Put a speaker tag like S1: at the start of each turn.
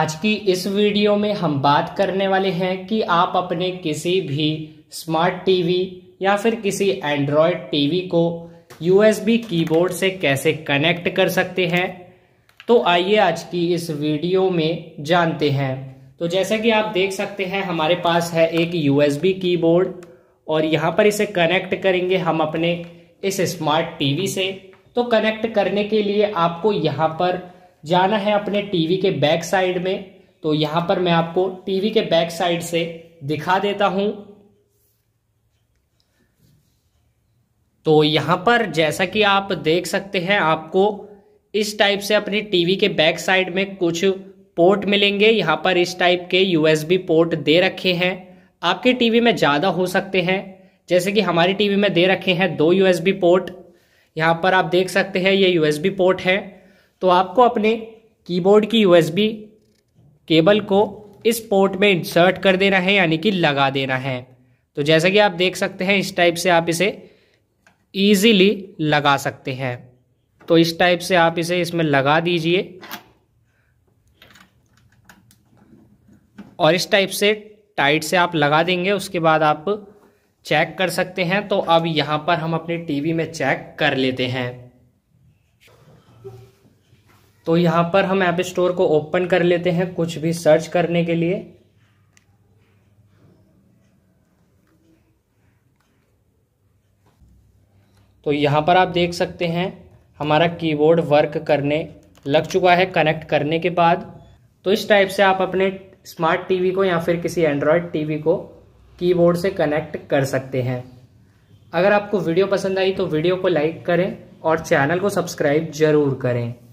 S1: आज की इस वीडियो में हम बात करने वाले हैं कि आप अपने किसी भी स्मार्ट टीवी या फिर किसी एंड्रॉयड टीवी को यूएसबी कीबोर्ड से कैसे कनेक्ट कर सकते हैं तो आइए आज की इस वीडियो में जानते हैं तो जैसे कि आप देख सकते हैं हमारे पास है एक यूएसबी कीबोर्ड और यहाँ पर इसे कनेक्ट करेंगे हम अपने इस स्मार्ट टीवी से तो कनेक्ट करने के लिए आपको यहाँ पर जाना है अपने टीवी के बैक साइड में तो यहां पर मैं आपको टीवी के बैक साइड से दिखा देता हूं तो यहां पर जैसा कि आप देख सकते हैं आपको इस टाइप से अपनी टीवी के बैक साइड में कुछ पोर्ट मिलेंगे यहां पर इस टाइप के यूएसबी पोर्ट दे रखे हैं आपके टीवी में ज़्यादा हो सकते हैं जैसे कि हमारी टीवी में दे रखे हैं दो यूएसबी पोर्ट यहां पर आप देख सकते हैं ये यूएसबी पोर्ट है तो आपको अपने कीबोर्ड की यूएसबी केबल को इस पोर्ट में इंसर्ट कर देना है यानी कि लगा देना है तो जैसा कि आप देख सकते हैं इस टाइप से आप इसे ईजीली लगा सकते हैं तो इस टाइप से आप इसे इसमें लगा दीजिए और इस टाइप से टाइट से आप लगा देंगे उसके बाद आप चेक कर सकते हैं तो अब यहाँ पर हम अपने टीवी में चेक कर लेते हैं तो यहां पर हम ऐप स्टोर को ओपन कर लेते हैं कुछ भी सर्च करने के लिए तो यहां पर आप देख सकते हैं हमारा कीबोर्ड वर्क करने लग चुका है कनेक्ट करने के बाद तो इस टाइप से आप अपने स्मार्ट टीवी को या फिर किसी एंड्रॉयड टीवी को कीबोर्ड से कनेक्ट कर सकते हैं अगर आपको वीडियो पसंद आई तो वीडियो को लाइक करें और चैनल को सब्सक्राइब जरूर करें